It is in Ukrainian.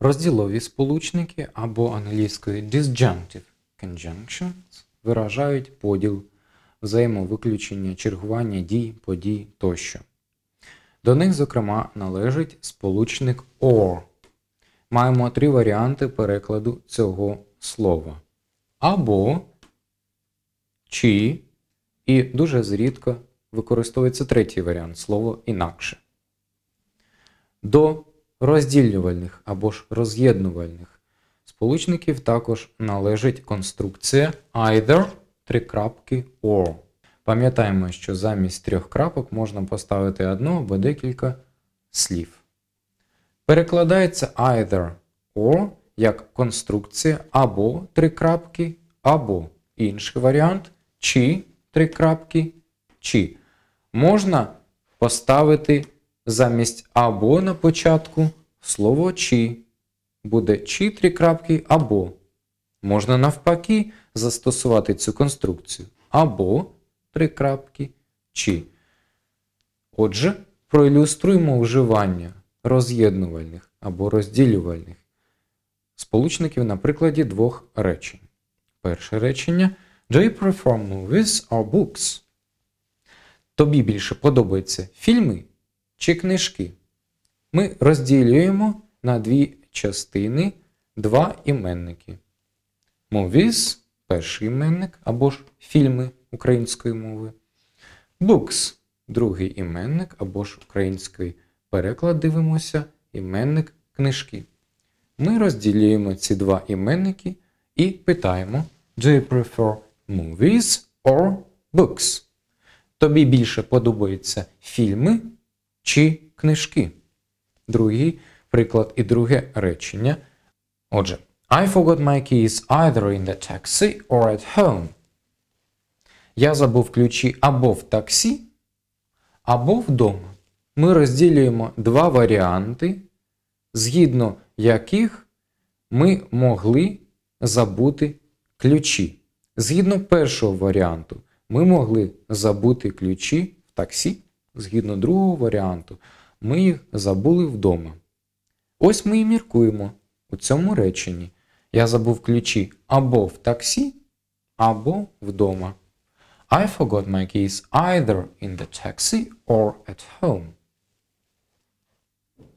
Розділові сполучники або англійською disjunctive conjunctions виражають поділ, взаємовиключення, чергування дій, подій тощо. До них, зокрема, належить сполучник OR. Маємо три варіанти перекладу цього слова. Або чи, і дуже зрідко використовується третій варіант слово інакше. До розділювальних або ж роз'єднувальних сполучників також належить конструкція either три крапки or. Пам'ятаємо, що замість трьох крапок можна поставити одну або декілька слів. Перекладається either or як конструкція або три крапки, або інший варіант чи три крапки, чи. Можна поставити замість або на початку слово чи буде чи три крапки або. Можна навпаки застосувати цю конструкцію або три крапки чи. Отже, проілюструємо вживання роз'єднувальних або розділювальних сполучників на прикладі двох речень. Перше речення do you perform movies or books. Тобі більше подобаються фільми чи книжки. Ми розділюємо на дві частини два іменники. Movies перший іменник або ж фільми української мови. Books другий іменник або ж український переклад дивимося іменник книжки. Ми розділюємо ці два іменники і питаємо: Do you prefer movies or books? Тобі більше подобаються фільми чи книжки. Другий приклад і друге речення. Отже, I forgot my keys either in the taxi or at home. Я забув ключі або в таксі, або вдома. Ми розділюємо два варіанти, згідно яких ми могли забути ключі. Згідно першого варіанту, ми могли забути ключі в таксі згідно другого варіанту, ми їх забули вдома. Ось ми і міркуємо у цьому реченні. Я забув ключі або в таксі, або вдома. I forgot my keys either in the taxi or at home.